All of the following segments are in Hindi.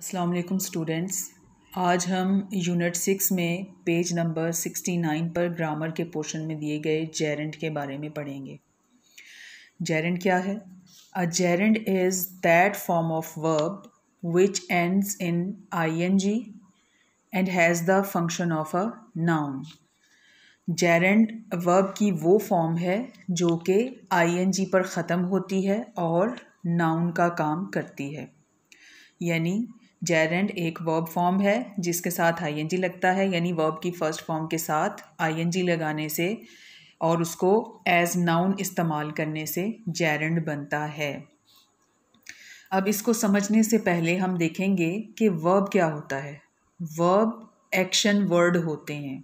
अस्सलाम वालेकुम स्टूडेंट्स आज हम यूनिट सिक्स में पेज नंबर सिक्सटी नाइन पर ग्रामर के पोर्शन में दिए गए जेरेंट के बारे में पढ़ेंगे जेरेंट क्या है a gerund is that form of verb which ends in I N G and has the function of a noun gerund verb की वो फॉर्म है जो कि आई एन जी पर ख़त्म होती है और नाउन का काम करती है यानी जेरेंड एक वर्ब फॉर्म है जिसके साथ आईएनजी लगता है यानी वर्ब की फर्स्ट फॉर्म के साथ आईएनजी लगाने से और उसको एज नाउन इस्तेमाल करने से जेरेंड बनता है अब इसको समझने से पहले हम देखेंगे कि वर्ब क्या होता है वर्ब एक्शन वर्ड होते हैं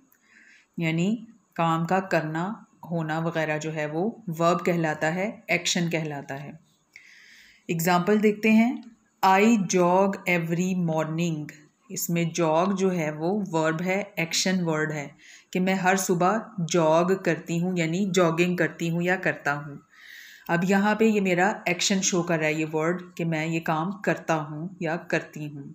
यानी काम का करना होना वगैरह जो है वो वर्ब कहलाता है एक्शन कहलाता है एग्ज़ाम्पल देखते हैं आई जॉग एवरी मॉर्निंग इसमें जॉग जो है वो वर्ब है एक्शन वर्ड है कि मैं हर सुबह जॉग करती हूँ यानी जॉगिंग करती हूँ या करता हूँ अब यहाँ पे ये मेरा एक्शन शो कर रहा है ये वर्ड कि मैं ये काम करता हूँ या करती हूँ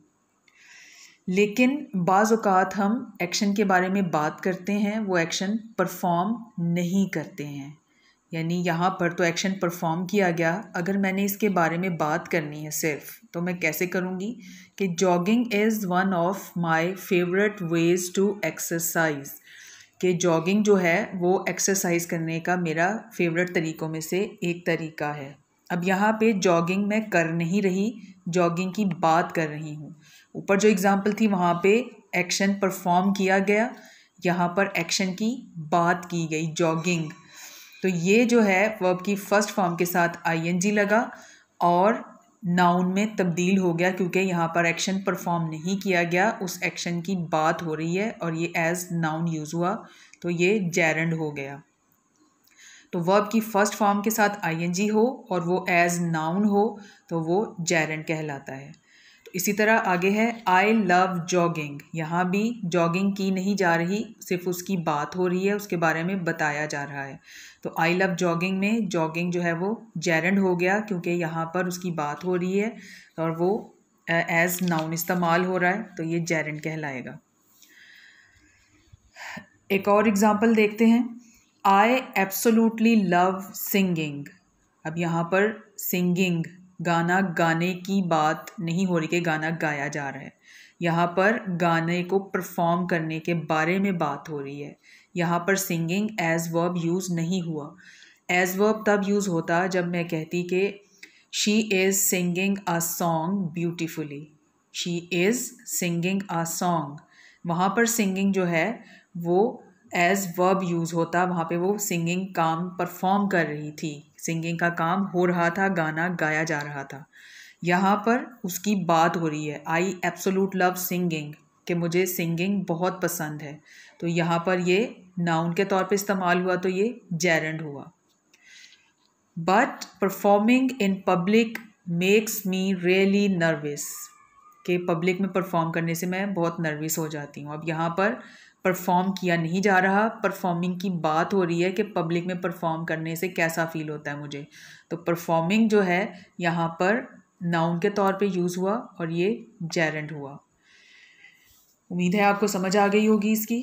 लेकिन बाज़ात अवत हम एक्शन के बारे में बात करते हैं वो एक्शन परफॉर्म नहीं करते हैं यानी यहाँ पर तो एक्शन परफॉर्म किया गया अगर मैंने इसके बारे में बात करनी है सिर्फ तो मैं कैसे करूँगी कि jogging is one of my favourite ways to exercise कि जॉगिंग जो है वो एक्सरसाइज करने का मेरा फेवरेट तरीक़ों में से एक तरीका है अब यहाँ पे जॉगिंग मैं कर नहीं रही जॉगिंग की बात कर रही हूँ ऊपर जो एग्ज़ाम्पल थी वहाँ पे एक्शन परफॉर्म किया गया यहाँ पर एक्शन की बात की गई जॉगिंग तो ये जो है वर्ब की फ़र्स्ट फॉर्म के साथ आईएनजी लगा और नाउन में तब्दील हो गया क्योंकि यहाँ पर एक्शन परफॉर्म नहीं किया गया उस एक्शन की बात हो रही है और ये एज नाउन यूज़ हुआ तो ये जैरंड हो गया तो वर्ब की फ़र्स्ट फॉर्म के साथ आईएनजी हो और वो एज नाउन हो तो वो जैरंड कहलाता है इसी तरह आगे है आई लव जॉगिंग यहाँ भी जॉगिंग की नहीं जा रही सिर्फ उसकी बात हो रही है उसके बारे में बताया जा रहा है तो आई लव जॉगिंग में जॉगिंग जो है वो जैरेंड हो गया क्योंकि यहाँ पर उसकी बात हो रही है और वो एज नाउन इस्तेमाल हो रहा है तो ये जैरेंड कहलाएगा एक और एग्ज़ाम्पल देखते हैं आई एब्सोलूटली लव सिंगिंग अब यहाँ पर सिंगिंग गाना गाने की बात नहीं हो रही कि गाना गाया जा रहा है यहाँ पर गाने को परफॉर्म करने के बारे में बात हो रही है यहाँ पर सिंगिंग एज वर्ब यूज़ नहीं हुआ एज वर्ब तब यूज़ होता जब मैं कहती कि she is singing a song beautifully she is singing a song वहाँ पर सिंगिंग जो है वो एज वर्ब यूज़ होता वहाँ पे वो सिंगिंग काम परफॉर्म कर रही थी सिंगिंग का काम हो रहा था गाना गाया जा रहा था यहाँ पर उसकी बात हो रही है आई एब्सोलूट लव सिंगिंग कि मुझे सिंगिंग बहुत पसंद है तो यहाँ पर ये नाउन के तौर पे इस्तेमाल हुआ तो ये जैरेंड हुआ but performing in public makes me really nervous कि पब्लिक में परफॉर्म करने से मैं बहुत नर्वस हो जाती हूँ अब यहाँ पर परफॉर्म किया नहीं जा रहा परफॉर्मिंग की बात हो रही है कि पब्लिक में परफॉर्म करने से कैसा फील होता है मुझे तो परफॉर्मिंग जो है यहाँ पर नाउन के तौर पे यूज़ हुआ और ये जेरेंट हुआ उम्मीद है आपको समझ आ गई होगी इसकी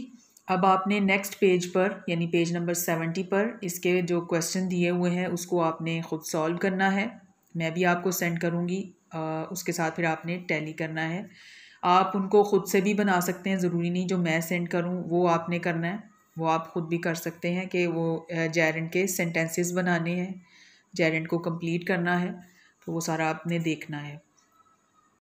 अब आपने नेक्स्ट पेज पर यानी पेज नंबर सेवेंटी पर इसके जो क्वेश्चन दिए हुए हैं उसको आपने ख़ुद सॉल्व करना है मैं भी आपको सेंड करूँगी उसके साथ फिर आपने टैली करना है आप उनको ख़ुद से भी बना सकते हैं ज़रूरी नहीं जो मैं सेंड करूँ वो आपने करना है वो आप ख़ुद भी कर सकते हैं कि वो जैरेंट के सेंटेंसेस बनाने हैं जैरेंट को कंप्लीट करना है तो वो सारा आपने देखना है